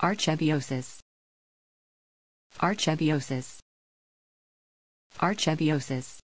Archebiosis. Archebiosis. Archebiosis.